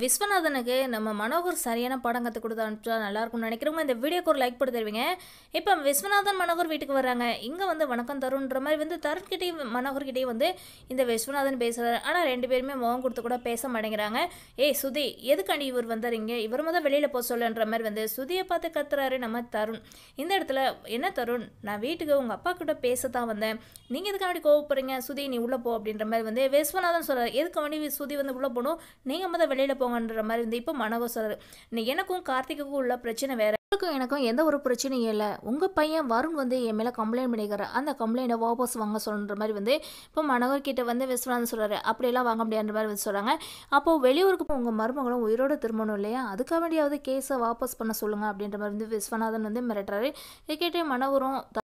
விஸ்வநாதனுக்கு நம்ம மனோகர் சரியான படம் கற்றுக் கொடுத்து அனுப்பிச்சா நல்லாயிருக்கும்னு நினைக்கிறவங்க இந்த வீடியோக்கு ஒரு லைக் போட்டு தருவீங்க இப்போ விஸ்வநாதன் மனோகர் வீட்டுக்கு வர்றாங்க இங்கே வந்து வணக்கம் தருன்ற மாதிரி வந்து தருண்கிட்டையும் மனோகர்கிட்டையும் வந்து இந்த விஸ்வநாதன் பேசுகிறார் ஆனால் ரெண்டு பேருமே முகம் கொடுத்து கூட பேச மாட்டேங்கிறாங்க ஏய் சுதி எதுக்காண்டி இவர் வந்துறீங்க இவர் முதல் வெளியில் போக சொல்லுன்ற மாதிரி வந்து சுதியை பார்த்து கத்துறாரு நம்ம தருண் இந்த இடத்துல என்ன தருண் நான் வீட்டுக்கு உங்கள் அப்பா கிட்ட பேச தான் வந்தேன் நீங்கள் எதுக்காண்டி கோவப்படுறீங்க சுதி நீ உள்ளே போ அப்படின்ற மாதிரி வந்து விஸ்வநாதன் சொல்கிறார் எதுக்கு வேண்டி சுதி வந்து உள்ளே போகணும் நீங்கள் முதல் வெளியில் போ வச்சுக்கோங்கன்ற மாதிரி இருந்து இப்போ மனோகர் சொல்கிறார் எனக்கும் கார்த்திகுக்கும் உள்ள பிரச்சனை வேற உங்களுக்கும் எனக்கும் எந்த ஒரு பிரச்சனையும் இல்லை உங்கள் பையன் வருண் வந்து என் மேலே கம்ப்ளைண்ட் பண்ணிக்கிறார் அந்த கம்ப்ளைண்ட்டை வாபஸ் வாங்க சொல்கிற மாதிரி வந்து இப்போ மனோகர் கிட்ட வந்து விஸ்வநாதன் சொல்கிறாரு அப்படியெல்லாம் வாங்க முடியாத மாதிரி வந்து சொல்கிறாங்க அப்போது வெளியூருக்கு உங்கள் மருமகளும் உயிரோடு திரும்பணும் இல்லையா அதுக்காக வேண்டியாவது கேஸை வாபஸ் பண்ண சொல்லுங்கள் அப்படின்ற மாதிரி வந்து விஸ்வநாதன் வந்து மிரட்டுறாரு இதை கேட்டு மனோகரும்